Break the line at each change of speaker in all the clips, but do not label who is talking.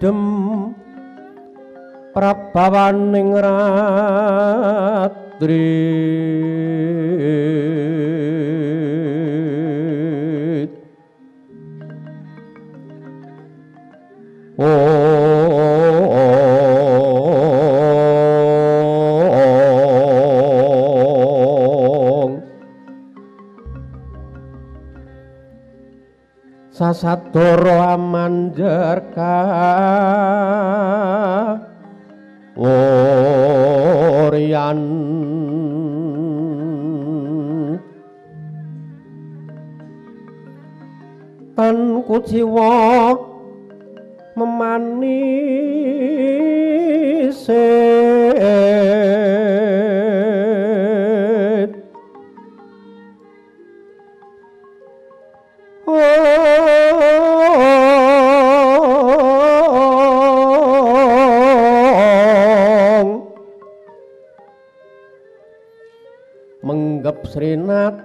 dedem prabawaning ratri oh sasadara amandar ka orian tan jiwa memanise eh.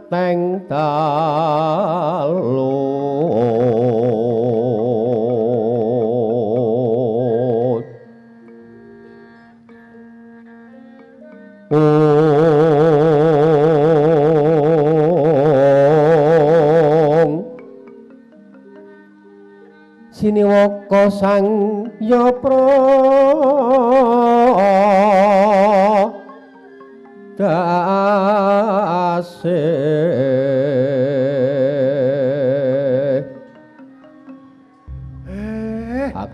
teng talut ong siniwaka sang ya pro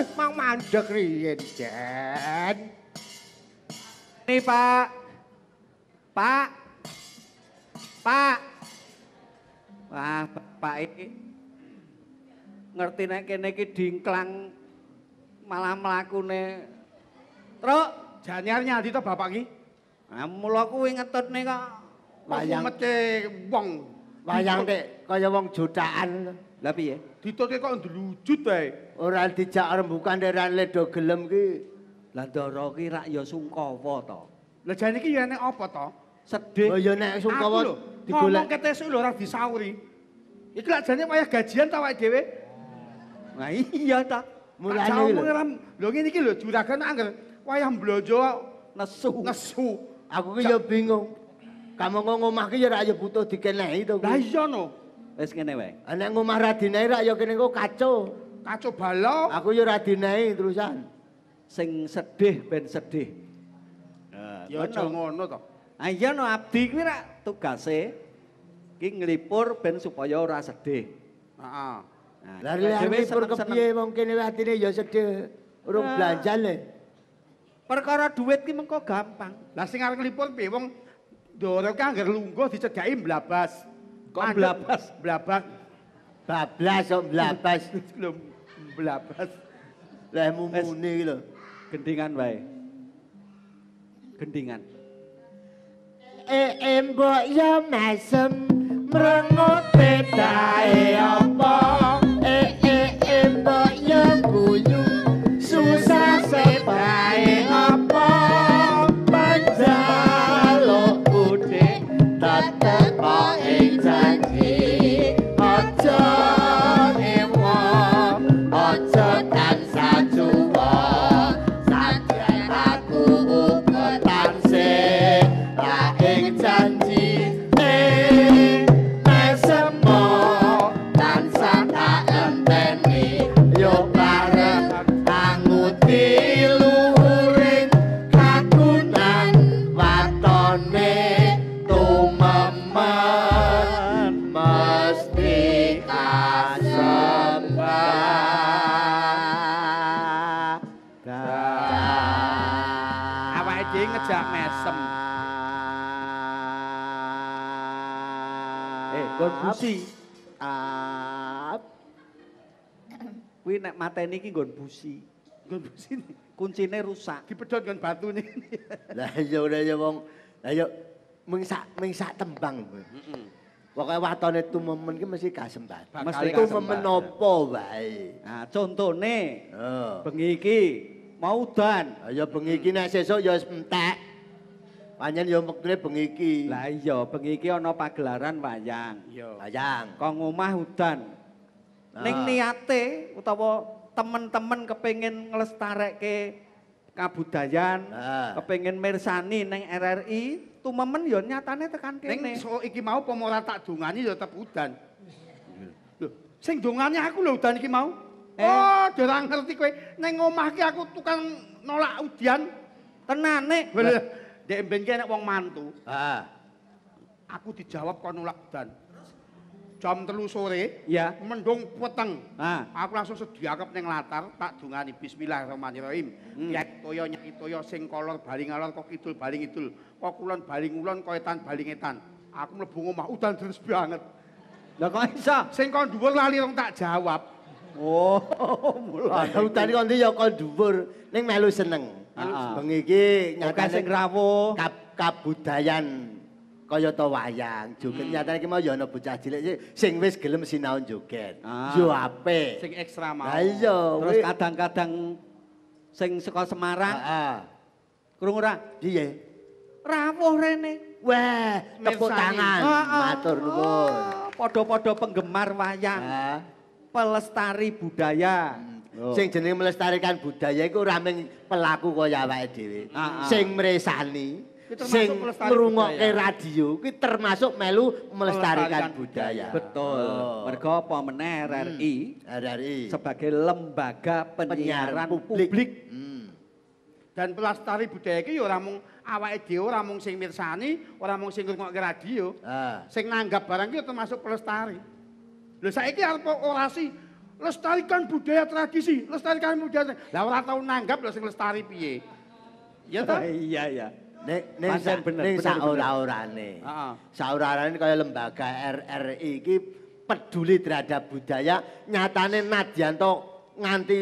Eh, mau mandek riyen, Jen. Ini, Pak. Pak. Pak. Wah, Pak ini ngerti nek kene iki dingklang malah mlakune. Truk, janyar nyadi to Bapak iki? Nah, mula kuwi ngetutne kok wayang mete wong wayang tek kaya wong jutaan. Lah piye? Ditutke kok ndlujut bae. Ora dijak rembukan deran ledo gelem ki. Lah ndoro ki rak ya sungkawa to. Lah jane iki ya nek apa to? Sedih. Oh ya nek sungkawa digolek. Kok ketesuk lho ora disauri. Iku lak jane wayah gajian ta awake dhewe? Nah iya ta. Mulane lho. Ngeram. Lho ngene iki lho juragan anger wayah blojo nesu. Nesu. Aku ki ya bingung. Kamu ngomong omah ki ya ra ya butuh dikenehi to. Lah iya no. Wis ngene wae. Ana ah, ngomah radine ra ya kene kaco. Kaco balo. Aku ya radinei terusan. Sing sedih ben sedih. Nah, ya aja ngono to. Ah iya no abdi kuwi ra tugase iki nglipur ben supaya ora sedih. Heeh. Nah, lha nah, lha kepiye wong kene radine ya sedih urung nah. belanja le. Perkara duit ki mengko gampang. Lah sing arep nglipur piye wong Dorong kanker lungguh dicegahi blabas. Kok blabas? Blabas. Bablas kok blabas. Belum blabas. Lemu muni lho. Gendingan wae. Gendingan. E embok yo
masem mrengut pedae apa? E e embok yo guyu That's
mateni iki nggon busi. Nggon busi kuncine rusak. Dipedhot nggon batu ini. Lah iya udah ya wong. Lah mung sak mung sak tembang. Heeh. Pokoke watone tumemen iki mesti kasembat. Mesti itu memen apa wae. Nah, contone. Oh. Bengi iki mau udan. Lah ya bengi iki nek sesuk ya wis entek. Panjen yo mekne bengi iki. Lah iya, bengi iki ana pagelaran wayang. Iya. Wayang. Kong omah udan. Ning ah. niate utawa Temen-temen kepengen ngelestarek ke kabudayan, nah. kepengen mersani neng RRI, Tumemen momen yo nyatane tekan kene. Neng so iki mau pemora tak dungani yo tetep udan. Sing dungane aku lho udan iki mau. Oh, eh. dhewe ngerti kowe. Neng omah ki aku tukang nolak udian. Tenane. Nek ben ki enak wong mantu. Ah. Aku dijawab kon nolak udan. jam telu sore ya mendung peteng ah. aku langsung sediakep neng latar tak dungani bismillahirrahmanirrahim hmm. yak toyo nyak toyo sing kolor baling alor kok idul baling idul kok kulon baling ulon kok etan baling etan aku mlebu omah udan deres banget lah kok iso sing kon dhuwur lali rong tak jawab oh
mulane aku tadi kon ya
kon dhuwur ning melu seneng heeh ah, ah. bengi iki nyatane sing rawuh kabudayan kaya ta wayang joget hmm. nyatane iki mau ya ana bocah cilik sing wis gelem sinau joget.
Ah. Yo apik. Sing
ekstra mau. Terus kadang-kadang sing saka Semarang. Heeh. Krungu ra? Piye? Rawuh rene. Wah, tepuk tangan. Matur nuwun. Ah, padha-padha penggemar wayang. Pelestari budaya. Hmm. Oh. Sing jeneng melestarikan budaya iku ora pelaku kaya awake dhewe. Sing mresani
sing ngrungokke
radio kuwi termasuk melu melestarikan, budaya. Betul. Oh. Mergo apa meneh RRI, hmm. sebagai lembaga penyiaran, publik. Hmm. Dan pelestari budaya iki orang ya ora mung awake dhewe ora mung sing mirsani, ora mung sing ngrungokke radio. Ah. Sing nanggap barang iki ya termasuk pelestari. Lho saiki arep orasi lestarikan budaya tradisi, lestarikan budaya. Lah ora tau nanggap lho sing lestari piye. Ya ta? Iya, iya. Nek nek sak sa ora-orane. Heeh. Uh kaya lembaga RRI iki peduli terhadap budaya, nyatane Nadianto nganti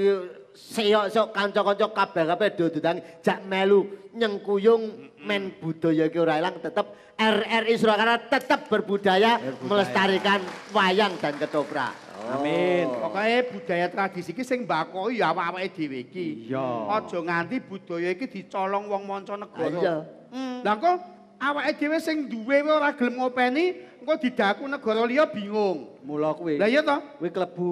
seyok-seyok kanca-kanca kabeh-kabeh dodotang jak melu nyengkuyung men budaya iki ora ilang tetep RRI Surakarta tetap berbudaya, berbudaya melestarikan wayang dan ketoprak. Amin. Oh. Pokoke budaya tradisi iki sing mbakoi ya awake dhewe iki. Iya. Aja nganti budaya iki dicolong wong moncong negara. Ah, iya. Hmm. Lah kok awake dhewe sing duwe ora gelem ngopeni, engko didaku negara liya bingung. Mula kuwi. Lah iya to? Kuwi klebu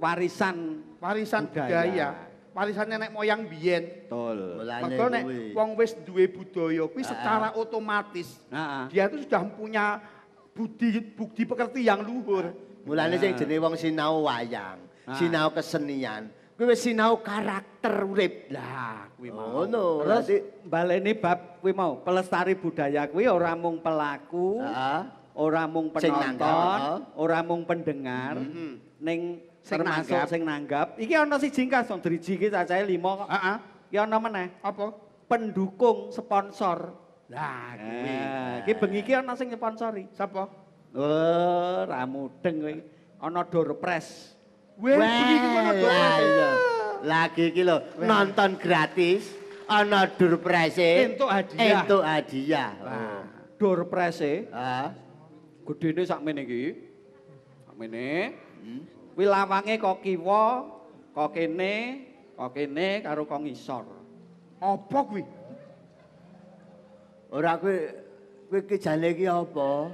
warisan warisan budaya. budaya. Warisan nenek moyang biyen. Betul. Maka nek wong wis duwe budaya kuwi ah, ah. secara otomatis. Dia itu sudah punya budi bukti pekerti yang luhur. Mulane sing jenenge wong sinau wayang, ah. sinau kesenian. Kuwi wis sinau karakter urip. Lah, kuwi oh.
ngono. Terus
baleni bab kuwi mau pelestari budaya kuwi ora mung pelaku, ah. ora mung penonton, ora mung pendengar, mm -hmm. ning sing nanggap, sing nanggap. Iki ana siji kang sing driji iki cacahe 5 kok. Heeh. ana meneh. Apa? Pendukung sponsor.
Lah, kuwi. Eh. Iki bengi
iki ana sing sponsori. Sapa? Ora eh, mudeng kowe. Ana dor pres. Wes iki Lagi iki lho, nonton gratis ana dor e Entuk hadiah. Entuk hadiah. Wah. Dor prese. Heeh. Gedene sakmene iki. Sakmene. Hmm. lawange kok kiwa, kok kene, kok kene karo kok ngisor. Apa kuwi? Ora kuwi kuwi jane iki apa?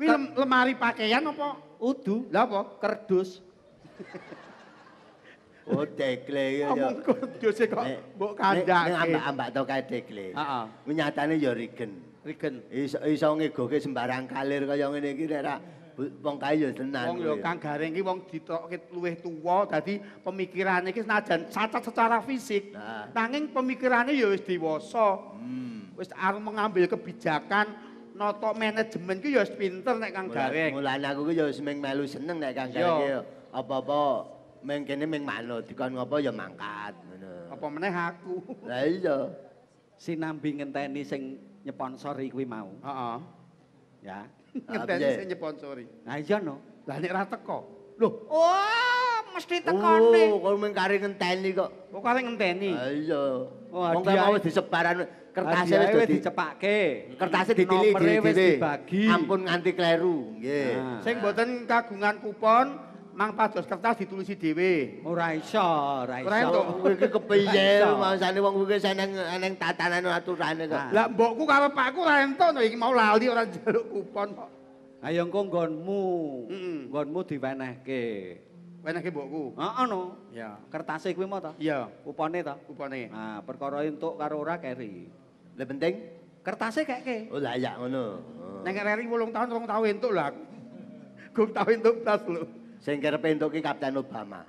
Kuwi lemari pakaian apa? Udu. Lah apa? Kerdus. oh, dekle ya. Omong kerdus e kok mbok kandhake. Nek ambak-ambak to kae dekle. Heeh. Menyatane ya rigen. Rigen. Iso iso ngegoke sembarang kalir kaya ngene iki nek ra wong kae ya tenan. Wong ya kang garing iki wong ditokke luweh tuwa dadi pemikirane iki senajan cacat secara fisik. Nah. Nanging pemikirane ya wis dewasa. Hmm. Wis arep mengambil kebijakan noto manajemen ku ya pinter nek Kang Gareng. Mulane aku ki ya seneng melu seneng nek Kang Gareng ya. Apa-apa meng kene meng manut dikon apa ya mangkat ngono. Apa meneh aku. Lah iya. Sinambi ngenteni sing ku kuwi mau. Heeh. Ya.
Ngenteni sing
nyponsori. Lah iya no. Lah nek ra teko. Loh, oh
mesti tekone. Oh,
kok meng kari ngenteni kok. Kok oh, kari ngenteni. Lah iya. Oh, Wong mau disebaran kertasnya itu di cepake kertasnya di tili di dibagi ampun nganti kleru nggih nah. sing mboten kagungan kupon mang pados kertas ditulisi dhewe ora iso ora iso kuwi to iki kepiye maksane wong kuwi seneng eneng tatanan aturane kok lah mbokku karo pakku ora entuk iki mau lali ora njaluk kupon kok ayo engko nggonmu nggonmu diwenehke Wenehke mbokku. Heeh no. Ya. Kertase kuwi mau to? Iya. Kupone to? Kupone. Nah, perkara entuk karo ora keri. Lah penting kertasnya kayak ke. Oh lah ya ngono. Oh. Nang reri 8 tahun 2 tahun entuk lah. Gum tahu entuk tas lu. Sing kerep entuk ki Kapten Obama.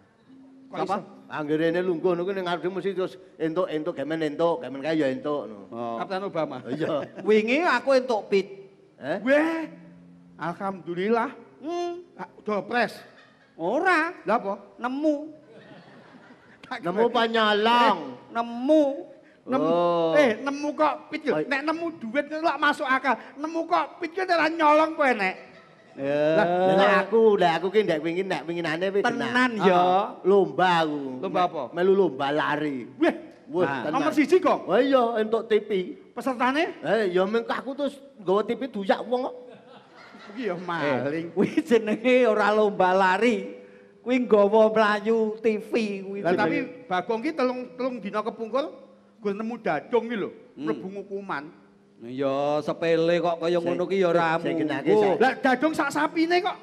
Apa? Anggere ini lungguh nunggu ning di mesti terus entuk-entuk kemen entuk, kemen kayak ya entuk. Oh. Kapten Obama. Oh, iya. Wingi aku entuk pit. Eh? Weh. Alhamdulillah. Hmm. Dopres. Ora. Lah apa? Nemu. Nemu panyalong. Eh, nemu.
nemu oh. eh
nemu kok pikir nek nemu duit lak masuk akal nemu kok pikir ora nyolong kowe nek
Ya,
aku, nah aku ki ndak pengin, ndak pengin ane wis tenan yo ah, ah. lomba aku. Lomba apa? Melu lomba lari. Weh, weh ah. nomor 1 kok. Oh iya, entuk TV. Pesertane? Eh, ya mung aku terus gawa TV duyak wong kok. Kuwi ya eh. maling. Kuwi jenenge ora lomba lari. Kuwi nggawa mlayu TV kuwi. tapi Bagong ki telung telung dina kepungkul. gue nemu dadung gitu hmm. mlebu hmm. hukuman ya sepele kok kaya ngono ki ya ora mungku lah dadong sak sapine kok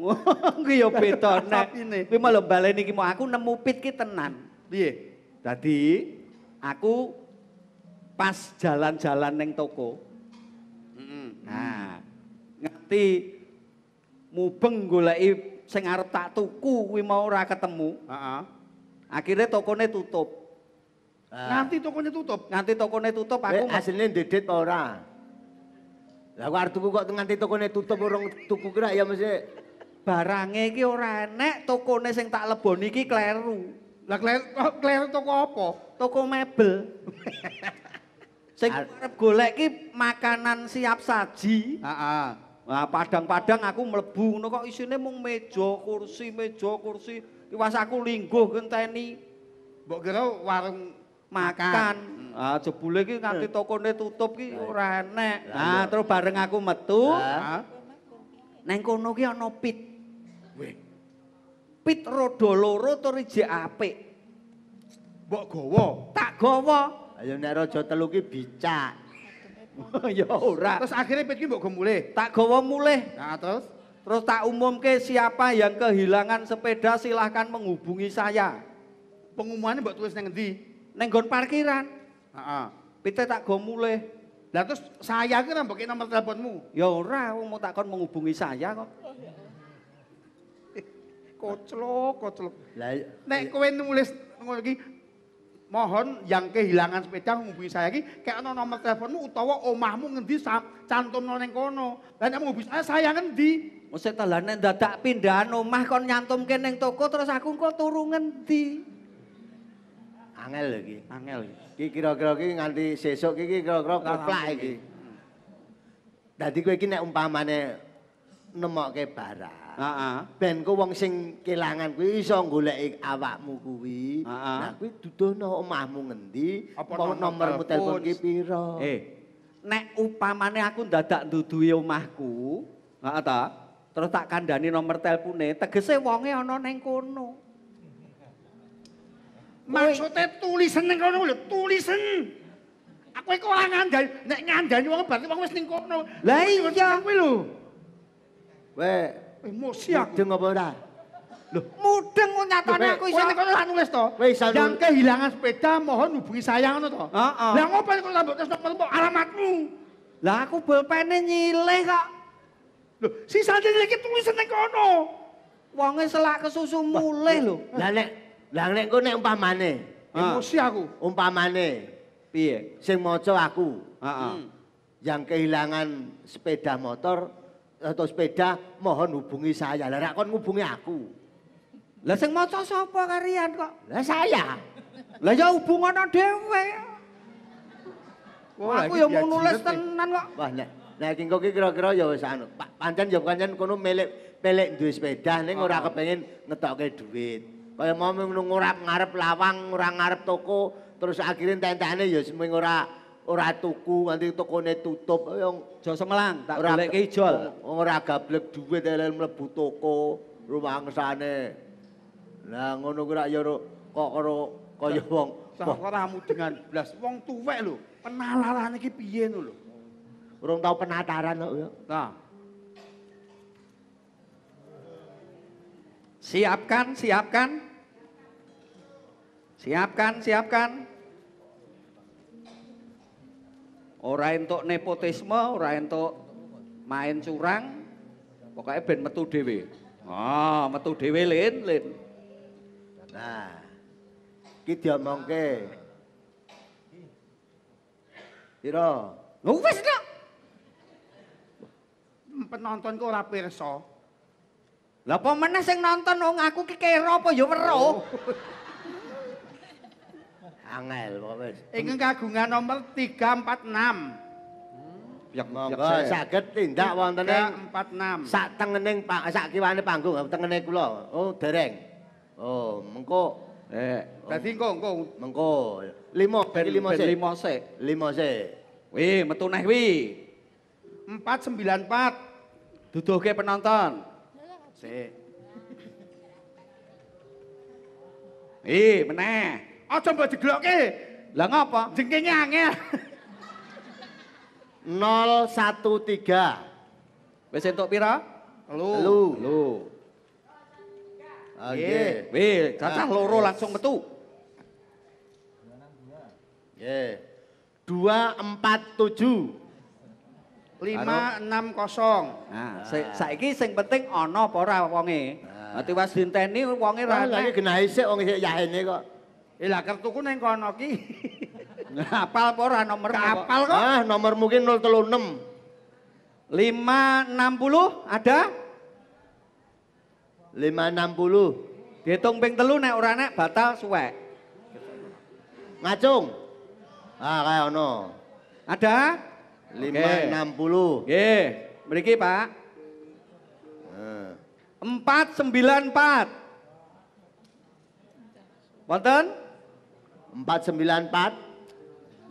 ngono ki ya beda nek sapine kuwi malah baleni ki mau aku nemu pit ki tenan piye dadi aku pas jalan-jalan neng toko mm nah ngerti mubeng golek sing arep tak tuku kuwi mau ora ketemu uh -huh. akhirnya tokone tutup Ah. Nanti tokonya tutup. Nanti tokonya tutup aku. Eh, ndedet dedet apa ora? Lah kok artuku kok nganti tokonya tutup orang tuku kira ya mesti barange iki ora enek tokone sing tak leboni iki kleru. Lah kleru, kleru toko apa? Toko mebel. sing arep golek iki makanan siap saji. Heeh. padang-padang aku mlebu ngono kok isine mung meja, kursi, meja, kursi. Iwas aku lingguh ngenteni. Mbok kira warung makan. Ah jebule iki nganti hmm. tokone tutup ki hmm. ora enak. Nah, iya. terus bareng aku metu, ah. neng kono ki ana pit. Weh. Pit rada loro tur ijek apik. Mbok gawa, tak gowo. Ayo nek raja telu ki bicak. ya ora. Terus akhirnya pit ki mbok go mulih. Tak gowo mulih. Nah, terus Terus tak umum ke siapa yang kehilangan sepeda silahkan menghubungi saya. Pengumumannya buat tulis nang nenggon parkiran. Heeh. Pite tak go mulih. Lah terus saya ki ra nomor teleponmu. Ya ora, wong mau takon menghubungi saya kok. Kocelok, kocelok. Lah nek kowe nulis ngono iki mohon yang kehilangan sepeda menghubungi saya ki kayak nomor teleponmu utawa omahmu ngendi cantum neng kono. Lah nek menghubungi saya saya ngendi? Mesti telane dadak pindahan omah kon nyantumke ning toko terus aku kok turu ngendi? Angel iki. Angel. Iki kira-kira iki nganti sesuk iki kira-kira keplak iki. Hmm. Dadi kowe iki nek umpamane nemokke barang. Heeh. Ben ku wong sing kelangan kuwi iso goleki awakmu kuwi. Nah kuwi duduhno omahmu ngendi? Apa nomormu telepon ki pira? Eh. Nek upamane aku dadak duduhi omahku, heeh ta? Terus tak kandhani nomer telepone, tegese wonge ana ning kono. maksudnya tulisan yang kono lho, tulisan. Aku kok ora ngandel, nek ngandel wong berarti wong wis ning kono. Lah iya kuwi lho. Weh, emosi aku. Deng apa dah? Lho, mudeng kok nyatane aku iso ning kono nulis to. Yang kehilangan sepeda mohon hubungi saya ngono to. Heeh. Lah ngopo kok lambok tes alamatmu? Lah aku bolpene nyilih kok. Lho, sisane iki tulisan ning kono. Wonge selak kesusu mulih lho. Lah nek Lah nek ku nek umpamane, ah. emosi aku. Umpamane piye? Sing maca aku. Heeh. Ah, ah. hmm. Yang kehilangan sepeda motor atau sepeda mohon hubungi saya. Lah nek kon ngubungi aku. Lah sing maca sapa karian kok? Lah saya. Lah ya hubungono dhewe. Wah, aku ya mau nulis tenan kok. Wah, nek nek engko ki kira-kira ya wis anu. Pancen ya pancen kono melek pelek duwe sepeda ning ora kepengin ngetokke duit. kaya momong nung ora ngarep lawang, ora ngarep toko, terus akhirin tentane ya seming ora ora toko, nanti tokone tutup. Yang jauh semelang, tak ora, balik ijol. Ora gablek duit, elel melebu toko, rumah angsane. Nah, ngono kira ya ro, kok ro, kaya wong. Sakramu dengan belas, wong tuwek lho, penalaran ini piye lho. Orang tahu penataran lho ya. Nah. Siapkan, siapkan. Siapkan, siapkan. Orang untuk nepotisme, orang untuk main curang, pokoknya ben metu dewe. Oh, ah, metu dewe lin, lin. Nah, kita diomong ke. Piro? Nufis dong. Penonton kok rapi reso. Lah pemenang yang nonton, ngaku kikero apa ya, bro?
angel kok
wis. kagungan nomor 346. Ya monggo saged tindak wonten ing 46. Sak tengening sak kiwane panggung tengene kula. Oh dereng. Oh mengko. Eh, dadi engko engko mengko. 5 ben 5 sik. 5 sik. 5 sik. Wi metu neh wi. 494. Duduhke penonton. Sik. Ih, meneh. Aja mbok ke. Lah ngapa? Jengkinge angel. 013. Wis entuk pira? Telu. Telu. Telu. Oke, ah, Wih, cacah ah. loro langsung metu. Nggih. 247. lima enam kosong. Nah, ah. saiki sing penting ono pora wongi. wonge. Nah. Mati wongi dinteni wonge ra. Lah iki sik kok. Iya, kertuku neng kono ki. Kapal pora nomor? kapal kok. Ah, nomor mungkin 036. 560 ada? 560. Dihitung ping telu nek ora nek batal suwek. Ngacung. Ah, kaya ono. Ada? 560. Nggih, mriki Pak. Nah. 494. Wonten? empat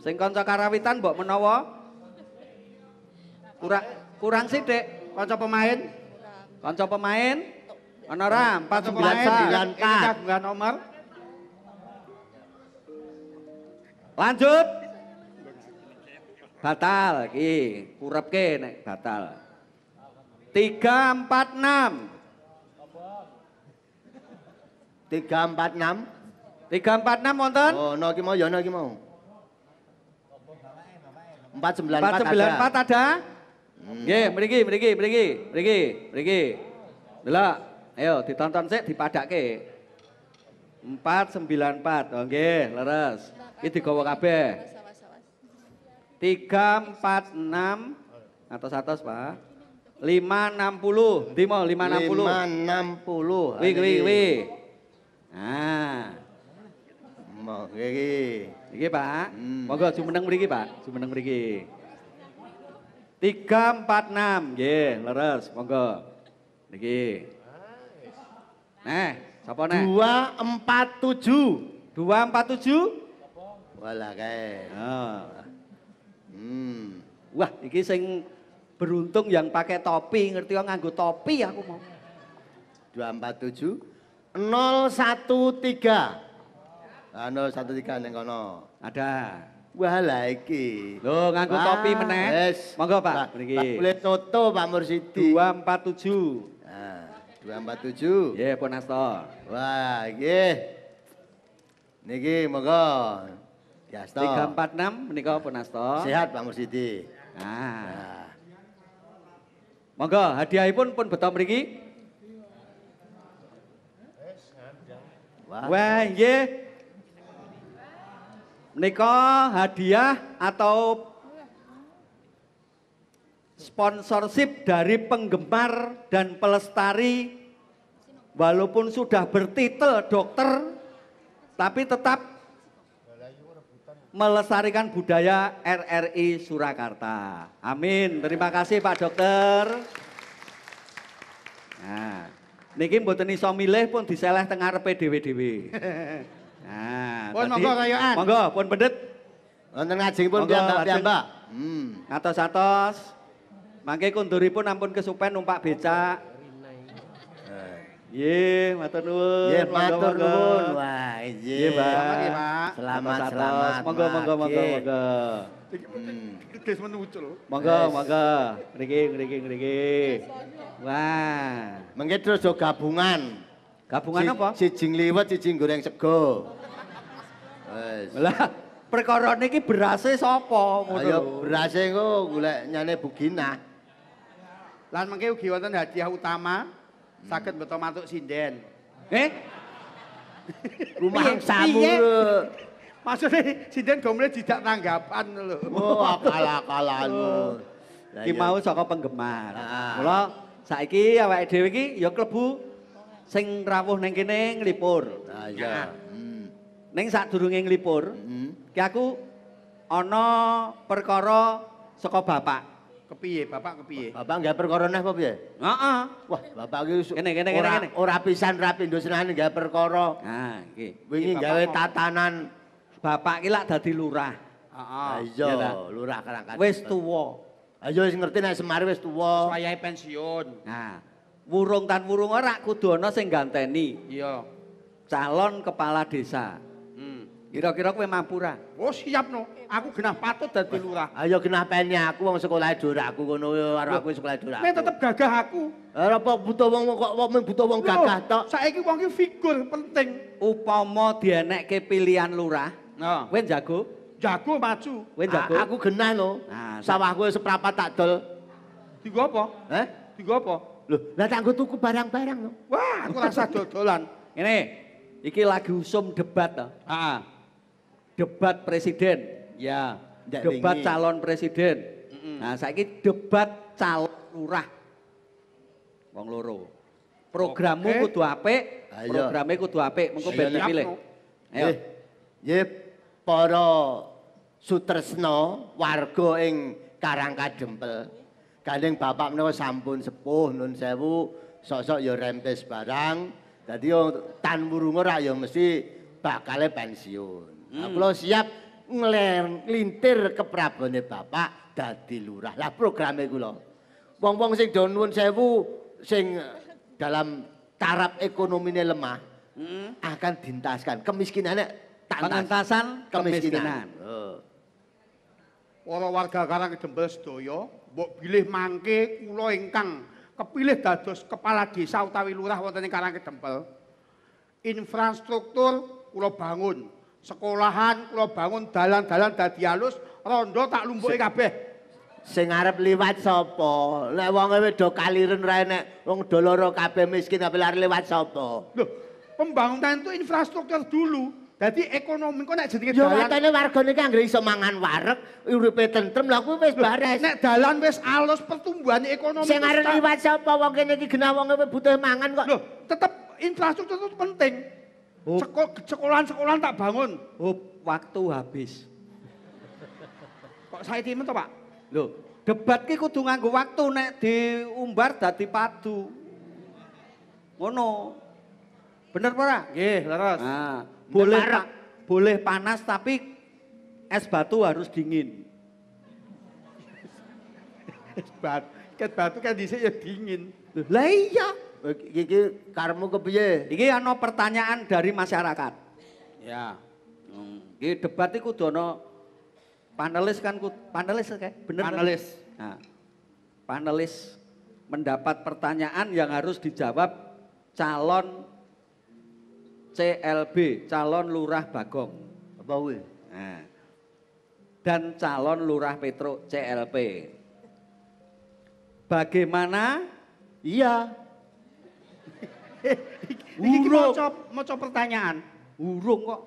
494 sing kanca karawitan mbok Menowo, kurang kurang sithik kanca pemain kanca pemain ana empat 494 empat, kagungan nomor lanjut batal iki kurepke nek batal empat 346 Tiga empat enam, wonten? Oh, no iki mau ya no iki Empat sembilan empat ada? Hmm. Nggih, hmm. mriki mriki mriki mriki mriki. Delok, ayo ditonton sik Empat 494. Oh nggih, leres. Itu Iki digawa kabeh. 346 atas atas Pak. 560, di mau enam puluh. Wih, wih, wih. Ah. Monggo nggih. Niki Pak. Hmm. Monggo jumeneng mriki Pak, jumeneng mriki. 346 nggih, leres monggo. Niki. Nah, sapa neh? 247. 247? Walah kae. Oh. Hmm. Wah, iki sing beruntung yang pakai topi, ngerti kok nganggo topi aku mau. 247 013 Anu satu tiga neng kono. Ada. Wah lagi lo Lho nganggo topi meneng Yes. Monggo Pak. Niki. Pak Kulit Noto Pak Mursidi. empat tujuh dua empat tujuh ya Nasto. Wah, nggih. Niki monggo. ya Yasto. 346 menika Pak Nasto. Sehat Pak Mursidi. Nah. nah. Monggo hadiah pun pun betul pergi Wah, nggih. Niko hadiah atau sponsorship dari penggemar dan pelestari walaupun sudah bertitel dokter tapi tetap melestarikan budaya RRI Surakarta. Amin. Terima kasih Pak Dokter. Nah, niki mboten iso milih pun diseleh tengah repe dhewe-dhewe. Nah, pun monggo koyokan. Monggo, pun pendet. Wonten ngajengipun piyambak-piyambak. Hmm. ngatos atos Mangke kunduripun ampun kesupen numpak becak. Ye, matur nuwun. Ye, matur nuwun. Wah, ye. Ye, Pak. Selamat, selamat. Monggo, monggo, monggo, monggo. Guys menucul. Monggo, monggo. Mriki, mriki, mriki. Wah. Mengke terus gabungan. Gabungan apa? cicing liwet, cicing goreng sego. Lha, perkara niki berase sapa ngono? Ya berase engko golek nyane buginah. Lan mengke ugi hadiah utama hmm. sakit mboten matuk sinden. Eh? Rumah samu. Maksudnya sinden gak boleh tidak tanggapan lho. Oh, apal-apalan. Ki mau saka penggemar. Ah. Mula nah. saiki awake dhewe iki ya klebu sing rawuh ning kene nglipur. Ah, nah, iya. Neng saat durung yang lipur, mm mm-hmm. aku ono perkara saka bapak. Kepiye, bapak kepiye? Bapak nggak perkara neh apa piye? Heeh. Wah, bapak iki kene kene kene kene. Ora pisan rapi ndosenane nggak perkara. Ha, iki. Wingi gawe tatanan bapak iki lak dadi lurah.
Heeh. Uh -uh. Ayo,
lurah kerangka. Wis tuwa. Ayo ah, wis ngerti nek Semar wis tuwa. Swayahe pensiun. Ha. Wurung tan wurung ora kudu ana sing ganteni. Iya. Calon kepala desa. Kira-kira kowe mampu ora? Oh, siap no. Aku genah patut dadi lurah. Ha ya genah pene aku wong sekolah e duraku ngono karo aku sekolah e duraku. Kowe tetep gagah aku. Lha eh, apa butuh wong kok men butuh wong gagah tok. Saiki wong iki figur penting. Upama dienekke pilihan lurah. Nah. Kowe jago? Jago maju. Kowe jago? Aku genah no. Nah, sawah kowe seprapat tak dol. Digo apa? Hah? Eh? Digo apa? Loh, lah tak nggo tuku barang-barang no. Wah, aku rasa dodolan. Ngene. Iki lagi usum debat to. Heeh. debat presiden ya debat calon presiden mm nah saya ini debat calon lurah wong loro programmu okay. kudu apik programmu kudu apik mengko ben dipilih ayo ye para sutresna warga ing Karang Kadempel kaling bapak menawa sampun sepuh nun sewu sosok ya rempes barang dadi tan murungo ra ya mesti bakale pensiun Hmm. Kalau siap ngelintir ke Prabone Bapak dadi lurah. Lah programe kula. Wong-wong sing do nuwun sewu sing eh, dalam taraf ekonomine lemah hmm. akan dintaskan kemiskinannya tantas. kemiskinan. kemiskinan. Para oh. warga Karang Jembel sedaya mbok pilih mangke kula ingkang kepilih dados kepala desa utawi lurah wonten ing Karang Jembel. Infrastruktur kula bangun sekolahan kula bangun dalan-dalan dadi alus rondo tak lumpuke kabeh sing arep liwat sapa lek wonge wedo kaliren ra enek wong doloro kabeh miskin tapi lari liwat sapa lho pembangunan itu infrastruktur dulu Jadi ekonomi kok nek jenenge dalan. Ya Yo atane wargane ki anggere iso mangan wareg, uripe tentrem, lha kuwi wis bares. Nek dalan wis alus pertumbuhan ekonomi. Sing arep liwat sapa wong kene iki genah wonge butuh mangan kok. Lho, tetep infrastruktur itu penting. Oh. Sekol sekolahan tak bangun. Oh, waktu habis. Kok saya timen to, Pak? Lo debat ki kudu nganggo waktu nek diumbar dadi padu. mono. Bener ora? Nggih, leres. Nah, boleh pa boleh panas tapi es batu harus dingin. es batu, es batu kan dhisik ya dingin. Lah iya, Iki karmu kepiye? Iki ana pertanyaan dari masyarakat. Ya. Iki debat iku dono panelis kan panelis kayak bener panelis. panelis mendapat pertanyaan yang harus dijawab calon CLB, calon lurah Bagong. Apa Dan calon lurah Petro CLP. Bagaimana? Iya, Eh, Ini mau cop pertanyaan. Urung kok.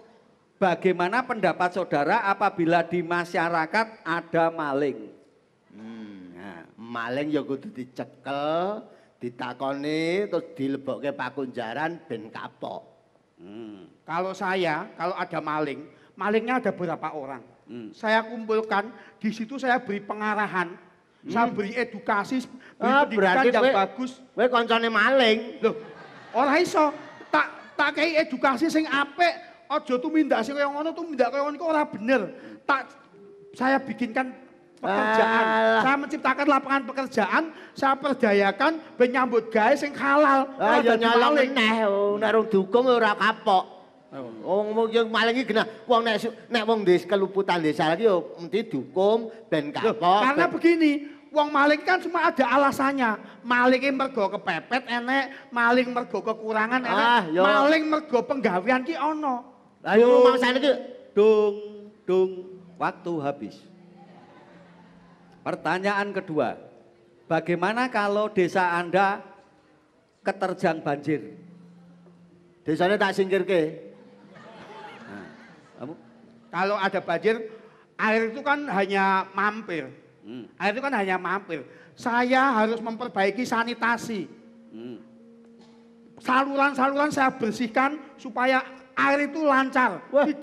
Bagaimana pendapat saudara apabila di masyarakat ada maling? Hmm, nah, maling ya kudu dicekel, ditakoni terus dilebokke pakunjaran ben kapok. Hmm. Kalau saya, kalau ada maling, malingnya ada berapa orang? Hmm. Saya kumpulkan, di situ saya beri pengarahan, sabri edukasi, ah, pendidikan yang bagus. Kowe koncone maling. Loh, ora iso. Tak tak kei edukasi sing apik, aja tumindak sing kaya ngono tumindak kaya ngono orang bener. Tak saya bikinkan pekerjaan. Alah. Saya menciptakan lapangan pekerjaan, saya perdayakan menyambut guys yang halal. Ah, ya nyolong meneh, oh, nek dukung orang kapok. Wong oh, yang maling iki genah. Wong nek nek wong desa keluputan desa lagi yo mesti dukung ben kapok. Karena begini, Wong maling kan cuma ada alasannya. Maling mergo kepepet enek, maling mergo kekurangan enek, ah, maling mergo penggawean ki ono. Lah yo mangsane dung dung waktu habis. Pertanyaan kedua. Bagaimana kalau desa Anda keterjang banjir? Desanya tak singkirke. Nah, kalau ada banjir air itu kan hanya mampir. Hmm. Akhirnya kan hanya mampir. Saya harus memperbaiki sanitasi. Hmm. Saluran-saluran hmm. saya bersihkan supaya air itu lancar. Wah. Tidak